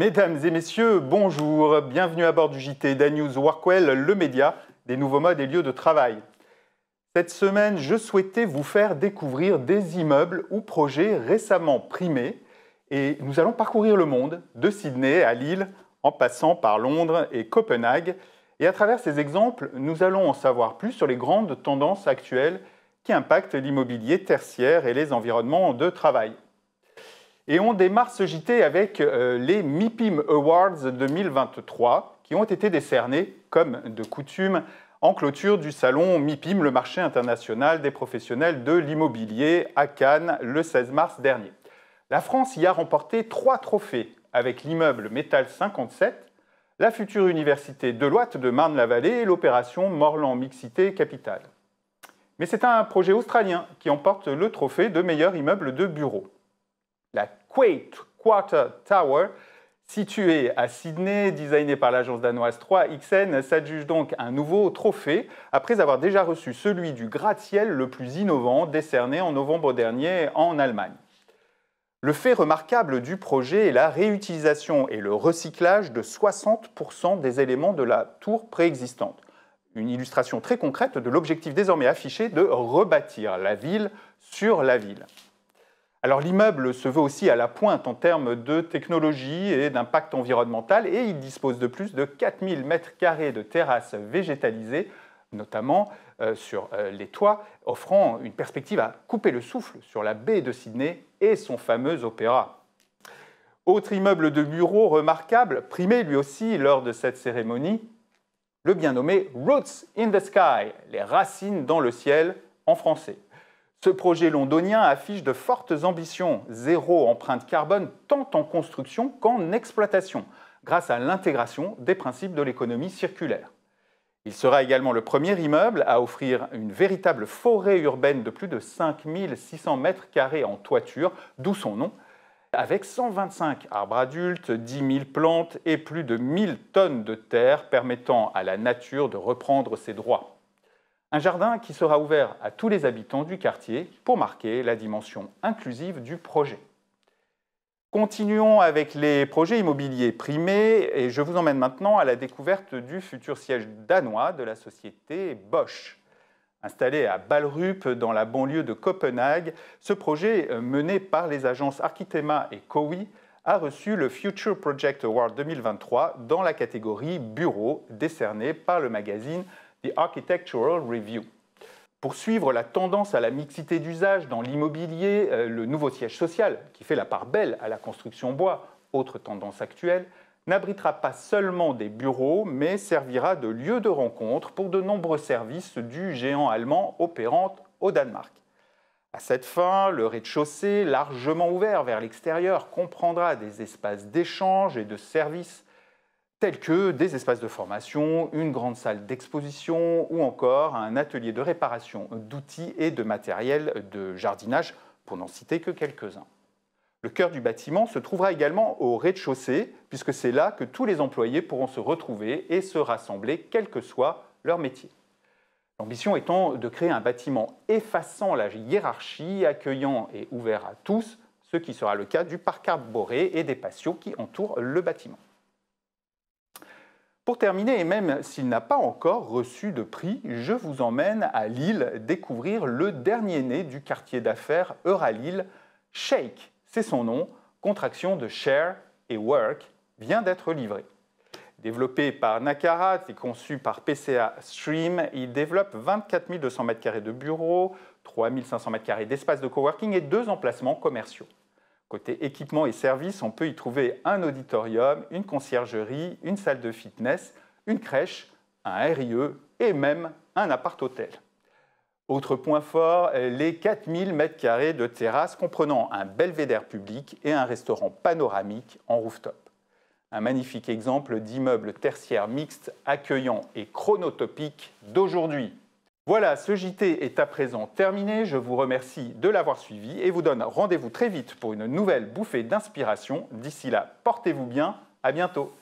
Mesdames et messieurs, bonjour, bienvenue à bord du JT d'Anews Workwell, le média des nouveaux modes et lieux de travail. Cette semaine, je souhaitais vous faire découvrir des immeubles ou projets récemment primés et nous allons parcourir le monde, de Sydney à Lille, en passant par Londres et Copenhague. Et à travers ces exemples, nous allons en savoir plus sur les grandes tendances actuelles qui impactent l'immobilier tertiaire et les environnements de travail. Et on démarre ce JT avec euh, les MIPIM Awards 2023 qui ont été décernés, comme de coutume, en clôture du salon MIPIM, le marché international des professionnels de l'immobilier à Cannes le 16 mars dernier. La France y a remporté trois trophées avec l'immeuble Métal 57, la future université de Deloitte de Marne-la-Vallée et l'opération Morland Mixité Capital. Mais c'est un projet australien qui emporte le trophée de meilleur immeuble de bureau. La Quate Quarter Tower, Situé à Sydney, designé par l'agence danoise 3XN, s'adjuge donc un nouveau trophée après avoir déjà reçu celui du gratte-ciel le plus innovant décerné en novembre dernier en Allemagne. Le fait remarquable du projet est la réutilisation et le recyclage de 60% des éléments de la tour préexistante. Une illustration très concrète de l'objectif désormais affiché de rebâtir la ville sur la ville. Alors l'immeuble se veut aussi à la pointe en termes de technologie et d'impact environnemental et il dispose de plus de 4000 m2 de terrasses végétalisées, notamment euh, sur euh, les toits, offrant une perspective à couper le souffle sur la baie de Sydney et son fameux opéra. Autre immeuble de bureaux remarquable, primé lui aussi lors de cette cérémonie, le bien nommé Roots in the Sky, les racines dans le ciel en français. Ce projet londonien affiche de fortes ambitions, zéro empreinte carbone tant en construction qu'en exploitation, grâce à l'intégration des principes de l'économie circulaire. Il sera également le premier immeuble à offrir une véritable forêt urbaine de plus de 5600 mètres carrés en toiture, d'où son nom, avec 125 arbres adultes, 10 000 plantes et plus de 1000 tonnes de terre permettant à la nature de reprendre ses droits. Un jardin qui sera ouvert à tous les habitants du quartier pour marquer la dimension inclusive du projet. Continuons avec les projets immobiliers primés et je vous emmène maintenant à la découverte du futur siège danois de la société Bosch. Installé à Balrup, dans la banlieue de Copenhague, ce projet, euh, mené par les agences Architema et Cowi, a reçu le Future Project Award 2023 dans la catégorie bureau décerné par le magazine The Architectural Review. Pour suivre la tendance à la mixité d'usage dans l'immobilier, euh, le nouveau siège social, qui fait la part belle à la construction bois, autre tendance actuelle, n'abritera pas seulement des bureaux, mais servira de lieu de rencontre pour de nombreux services du géant allemand opérant au Danemark. À cette fin, le rez-de-chaussée, largement ouvert vers l'extérieur, comprendra des espaces d'échange et de services tels que des espaces de formation, une grande salle d'exposition ou encore un atelier de réparation d'outils et de matériel de jardinage, pour n'en citer que quelques-uns. Le cœur du bâtiment se trouvera également au rez-de-chaussée, puisque c'est là que tous les employés pourront se retrouver et se rassembler, quel que soit leur métier. L'ambition étant de créer un bâtiment effaçant la hiérarchie, accueillant et ouvert à tous, ce qui sera le cas du parc arboré et des patios qui entourent le bâtiment. Pour terminer, et même s'il n'a pas encore reçu de prix, je vous emmène à Lille découvrir le dernier né du quartier d'affaires Euralille, Shake. C'est son nom, contraction de Share et Work, vient d'être livré. Développé par Nakarat et conçu par PCA Stream, il développe 24 200 m2 de bureaux, 3500 m2 d'espace de coworking et deux emplacements commerciaux. Côté équipement et services, on peut y trouver un auditorium, une conciergerie, une salle de fitness, une crèche, un RIE et même un appart-hôtel. Autre point fort, les 4000 m2 de terrasse comprenant un belvédère public et un restaurant panoramique en rooftop. Un magnifique exemple d'immeuble tertiaire mixte accueillant et chronotopique d'aujourd'hui. Voilà, ce JT est à présent terminé. Je vous remercie de l'avoir suivi et vous donne rendez-vous très vite pour une nouvelle bouffée d'inspiration. D'ici là, portez-vous bien. À bientôt.